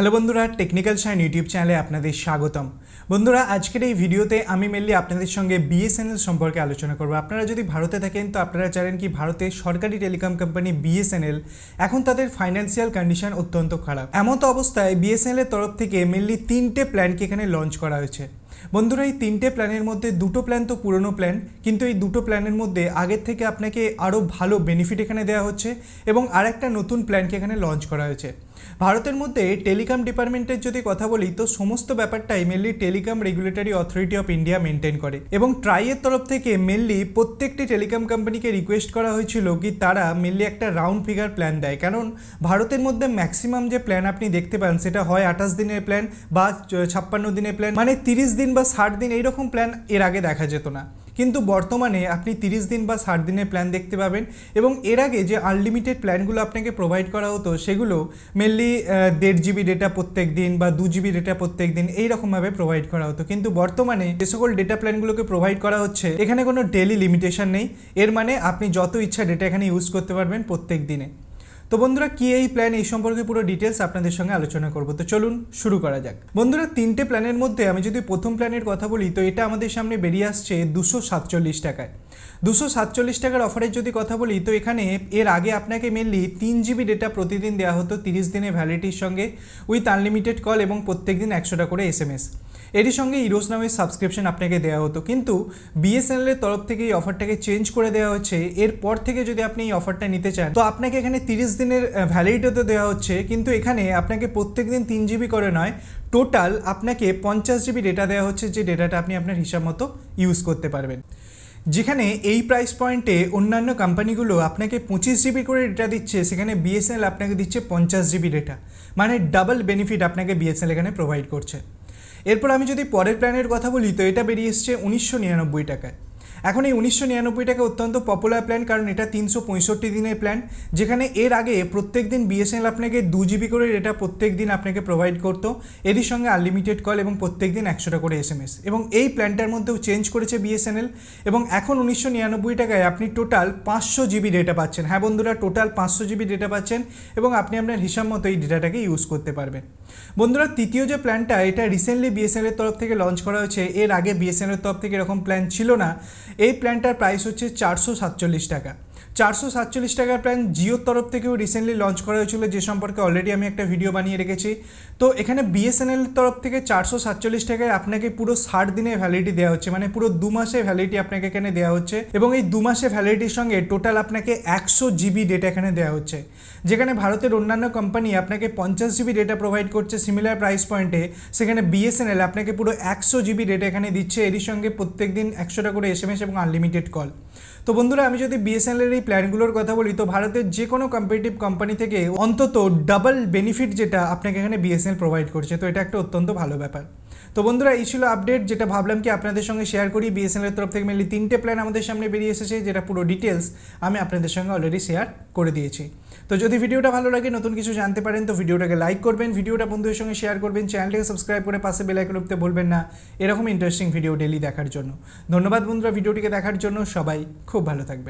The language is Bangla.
হ্যালো বন্ধুরা টেকনিক্যাল সাইন ইউটিউব চ্যানেলে আপনাদের স্বাগতম বন্ধুরা আজকের এই ভিডিওতে আমি মেনলি আপনাদের সঙ্গে বিএসএনএল সম্পর্কে আলোচনা করব আপনারা যদি ভারতে থাকেন তো আপনারা জানেন কি ভারতের সরকারি টেলিকম কোম্পানি বিএসএনএল এখন তাদের ফাইন্যান্সিয়াল কন্ডিশন অত্যন্ত খারাপ এমন তো অবস্থায় বিএসএনএলের তরফ থেকে মেনলি তিনটে প্ল্যানকে এখানে লঞ্চ করা হয়েছে বন্ধুরা এই তিনটে প্ল্যানের মধ্যে দুটো প্ল্যান তো পুরনো প্ল্যান কিন্তু এই দুটো প্ল্যানের মধ্যে আগের থেকে আপনাকে আরও ভালো বেনিফিট এখানে দেওয়া হচ্ছে এবং আরেকটা নতুন প্ল্যানকে এখানে লঞ্চ করা হয়েছে ভারতের মধ্যে টেলিকম ডিপার্টমেন্টের যদি কথা বলি তো সমস্ত ব্যাপারটাই mainly telecom regulatory authority of India maintain করে এবং ট্রাইয়ের তরফ থেকে মেনলি প্রত্যেকটি টেলিকম কোম্পানিকে রিকোয়েস্ট করা হয়েছিল কি তারা মেনলি একটা রাউন্ড ফিগার প্ল্যান দেয় কারণ ভারতের মধ্যে ম্যাক্সিমাম যে প্ল্যান আপনি দেখতে পান সেটা হয় আঠাশ দিনের প্ল্যান বা ছাপ্পান্ন দিনের প্ল্যান মানে তিরিশ দিন বা ষাট দিন এইরকম প্ল্যান এর আগে দেখা যেত না কিন্তু বর্তমানে আপনি 30 দিন বা ষাট দিনের প্ল্যান দেখতে পাবেন এবং এর আগে যে আনলিমিটেড প্ল্যানগুলো আপনাকে প্রোভাইড করা হতো সেগুলো মেনলি দেড় জিবি ডেটা প্রত্যেক দিন বা দু জিবি ডেটা প্রত্যেক দিন এইরকমভাবে প্রোভাইড করা হতো কিন্তু বর্তমানে যে সকল ডেটা প্ল্যানগুলোকে প্রোভাইড করা হচ্ছে এখানে কোনো ডেলি লিমিটেশন নেই এর মানে আপনি যত ইচ্ছা ডেটা এখানে ইউজ করতে পারবেন প্রত্যেক দিনে তো বন্ধুরা কি এই প্ল্যান এই সম্পর্কে পুরো ডিটেলস আপনাদের সঙ্গে আলোচনা করবো তো চলুন শুরু করা যাক বন্ধুরা তিনটে প্ল্যানের মধ্যে আমি যদি প্রথম প্ল্যানের কথা বলি তো এটা আমাদের সামনে বেরিয়ে আসছে দুশো সাতচল্লিশ টাকায় দুশো সাতচল্লিশ টাকার অফারের যদি কথা বলি তো এখানে এর আগে আপনাকে মেনলি তিন জিবি ডেটা প্রতিদিন দেওয়া হতো তিরিশ দিনের ভ্যালিটির সঙ্গে উইথ আনলিমিটেড কল এবং প্রত্যেক দিন একশোটা করে এস এম এস এরই সঙ্গে ইরোস নামের সাবস্ক্রিপশন আপনাকে দেওয়া হতো কিন্তু বিএসএনএলের তরফ থেকে এই অফারটাকে চেঞ্জ করে দেওয়া হচ্ছে এরপর থেকে যদি আপনি এই অফারটা নিতে চান তো আপনাকে এখানে তিরিশ দিনের ভ্যালিডিটিতে দেওয়া হচ্ছে কিন্তু এখানে আপনাকে প্রত্যেক দিন তিন জিবি করে নয় টোটাল আপনাকে পঞ্চাশ জিবি ডেটা দেওয়া হচ্ছে যে ডেটাটা আপনি আপনার হিসাব মতো ইউজ করতে পারবেন যেখানে এই প্রাইস পয়েন্টে অন্যান্য কোম্পানিগুলো আপনাকে পঁচিশ জিবি করে ডেটা দিচ্ছে সেখানে বিএসএনএল আপনাকে দিচ্ছে পঞ্চাশ জিবি ডেটা মানে ডাবল বেনিফিট আপনাকে বিএসএনএল এখানে প্রোভাইড করছে এরপর আমি যদি পরের প্ল্যানের কথা বলি তো এটা বেরিয়ে এসছে উনিশশো নিরানব্বই টাকায় এখন এই উনিশশো নিরানব্বই টাকা অত্যন্ত পপুলার প্ল্যান কারণ এটা তিনশো পঁয়ষট্টি দিনের প্ল্যান যেখানে এর আগে প্রত্যেক দিন বিএসএনএল আপনাকে দু জিবি করে ডেটা প্রত্যেক দিন আপনাকে প্রোভাইড করতো এরই সঙ্গে আনলিমিটেড কল এবং প্রত্যেক দিন একশোটা করে এসএমএস এবং এই প্ল্যানটার মধ্যেও চেঞ্জ করেছে বিএসএনএল এবং এখন উনিশশো নিরানব্বই টাকায় আপনি টোটাল পাঁচশো জিবি ডেটা পাচ্ছেন হ্যাঁ বন্ধুরা টোটাল পাঁচশো জিবি ডেটা পাচ্ছেন এবং আপনি আপনার হিসাব মতো এই ডেটাটাকে ইউজ করতে পারবেন বন্ধুরা তৃতীয় যে প্ল্যানটা এটা রিসেন্টলি বিএসএনএলের তরফ থেকে লঞ্চ করা হয়েছে এর আগে বিএসএনএলের তরফ থেকে এরকম প্ল্যান ছিল না এই প্ল্যানটার প্রাইস হচ্ছে চারশো সাতচল্লিশ টাকা চারশো সাতচল্লিশ টাকার প্ল্যান জিওর তরফ থেকেও রিসেন্টলি লঞ্চ করা হয়েছিল যে সম্পর্কে অলরেডি আমি একটা ভিডিও বানিয়ে রেখেছি তো এখানে বিএসএনএল তরফ থেকে চারশো সাতচল্লিশ টাকায় আপনাকে পুরো ষাট দিনের ভ্যালিডিটি দেওয়া হচ্ছে মানে পুরো দু মাসে ভ্যালিডিটি আপনাকে এখানে দেওয়া হচ্ছে এবং এই দু মাসে ভ্যালিডিটির সঙ্গে টোটাল আপনাকে একশো জিবি ডেটা এখানে দেওয়া হচ্ছে যেখানে ভারতের অন্যান্য কোম্পানি আপনাকে পঞ্চাশ জিবি ডেটা প্রোভাইড করছে সিমিলার প্রাইস পয়েন্টে সেখানে বিএসএনএল আপনাকে পুরো একশো জিবি ডেটা এখানে দিচ্ছে এরই সঙ্গে প্রত্যেক দিন একশোটা করে এস এম এস এবং আনলিমিটেড কল তো বন্ধুরা আমি যদি বিএসএনএলের এই প্ল্যানগুলোর কথা বলি তো ভারতের যে কোনো কম্পিটিটিভ কোম্পানি থেকে অন্তত ডাবল বেনিফিট যেটা আপনাকে এখানে বিএসএনএল প্রোভাইড করছে তো এটা একটা অত্যন্ত ভালো ব্যাপার তো বন্ধুরা এই ছিল আপডেট যেটা ভাবলাম কি আপনাদের সঙ্গে শেয়ার করি বিএসএনএলের তরফ থেকে মেনলি তিনটে প্ল্যান আমাদের সামনে বেরিয়ে এসেছে যেটা পুরো ডিটেলস আমি আপনাদের সঙ্গে অলরেডি শেয়ার করে দিয়েছি তো যদি ভিডিওটা ভালো লাগে নতুন কিছু জানতে পারেন তো ভিডিওটাকে লাইক করবেন ভিডিওটা বন্ধুদের সঙ্গে শেয়ার করবেন চ্যানেলটাকে সাবস্ক্রাইব করে পাশে বেলাইকন উঠতে বলবেন না এরকম ইন্টারেস্টিং ভিডিও ডেলি দেখার জন্য ধন্যবাদ বন্ধুরা ভিডিওটিকে দেখার জন্য সবাই খুব ভালো থাকবেন